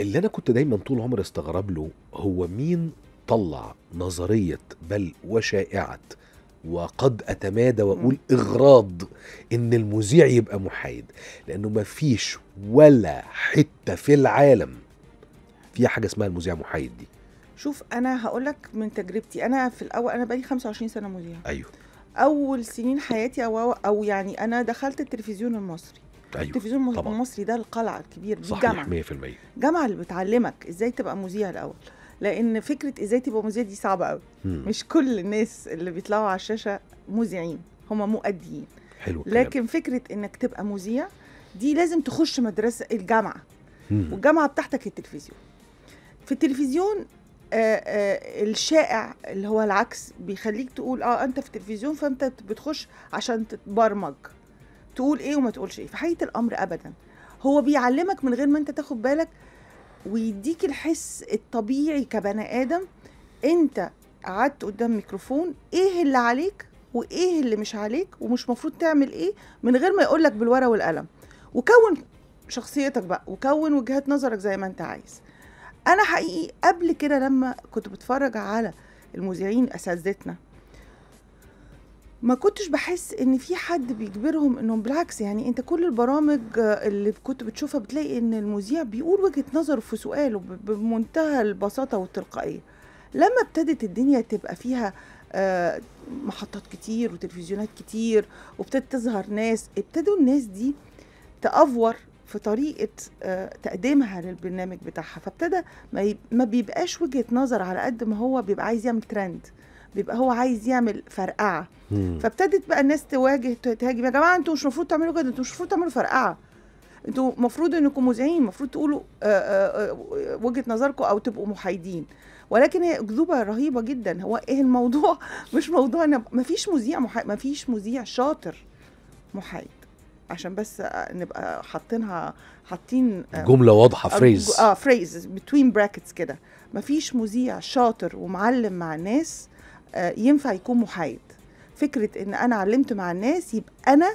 اللي انا كنت دايما طول عمري استغرب له هو مين طلع نظريه بل وشائعه وقد اتمادى واقول اغراض ان المذيع يبقى محايد لانه ما فيش ولا حته في العالم فيها حاجه اسمها المذيع محايد دي شوف انا هقول لك من تجربتي انا في الاول انا بقالي 25 سنه مذيع ايوه اول سنين حياتي او او يعني انا دخلت التلفزيون المصري أيوة. التلفزيون طبعًا. المصري ده القلعه الكبير دي صحيح 100% الجامعه اللي بتعلمك ازاي تبقى مذيع الاول لان فكره ازاي تبقى مذيع دي صعبه قوي مش كل الناس اللي بيطلعوا على الشاشه مذيعين هم مؤديين حلو الكلام. لكن فكره انك تبقى مذيع دي لازم تخش مدرسه الجامعه مم. والجامعه بتاعتك التلفزيون في التلفزيون آآ آه، آآ آه، الشائع اللي هو العكس بيخليك تقول اه انت في التلفزيون فانت بتخش عشان تتبرمج تقول ايه وما تقولش ايه في حقيقه الامر ابدا هو بيعلمك من غير ما انت تاخد بالك ويديك الحس الطبيعي كبني ادم انت قعدت قدام ميكروفون ايه اللي عليك وايه اللي مش عليك ومش مفروض تعمل ايه من غير ما يقولك بالورقه والقلم وكون شخصيتك بقى وكون وجهات نظرك زي ما انت عايز انا حقيقي قبل كده لما كنت بتفرج على المذيعين اساتذتنا ما كنتش بحس ان في حد بيجبرهم انهم بالعكس يعني انت كل البرامج اللي كنت بتشوفها بتلاقي ان المذيع بيقول وجهة نظره في سؤاله بمنتهى البساطة والتلقائية لما ابتدت الدنيا تبقى فيها آه، محطات كتير وتلفزيونات كتير وابتدت تظهر ناس ابتدوا الناس دي تأفور في طريقة آه، تقديمها للبرنامج بتاعها فابتدى ما بيبقاش وجهة نظر على قد ما هو بيبقى عايز يعمل ترند بيبقى هو عايز يعمل فرقعه فابتدت بقى الناس تواجه تهاجم يا جماعه انتوا مش المفروض تعملوا كده انتوا مش المفروض تعملوا فرقعه انتوا المفروض انكم مذيعين المفروض تقولوا آآ آه، آآ آه، آه، وجهه نظركم او تبقوا محايدين ولكن هي اكذوبه رهيبه جدا هو ايه الموضوع مش موضوع انا مفيش مذيع محايد مفيش مذيع شاطر محايد عشان بس نبقى حاطينها حاطين جمله واضحه فريز اه فريز بتوين براكتس كده مفيش مذيع شاطر ومعلم مع الناس آه، ينفع يكون محايد فكرة ان انا علمت مع الناس يبقى انا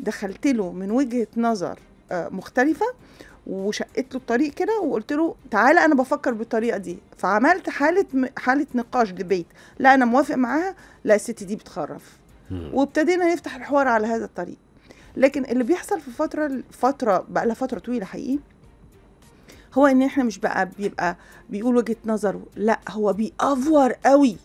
دخلت له من وجهة نظر آه، مختلفة وشقت له الطريق كده وقلت له تعالى انا بفكر بالطريقه دي فعملت حاله حاله نقاش ديبيت لا انا موافق معاها لا الست دي بتخرف وابتدينا نفتح الحوار على هذا الطريق لكن اللي بيحصل في فتره فتره بقى لها فتره طويله حقيقي هو ان احنا مش بقى بيبقى بيقول وجهه نظره لا هو بيأفور قوي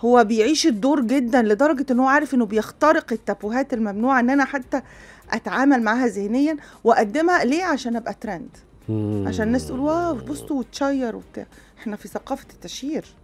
هو بيعيش الدور جدا لدرجه ان هو عارف انه بيخترق التابوهات الممنوعه ان انا حتى اتعامل معاها ذهنيا واقدمها ليه عشان ابقى ترند عشان الناس تقول واو بصوا وتشير وبتاع احنا في ثقافه التشير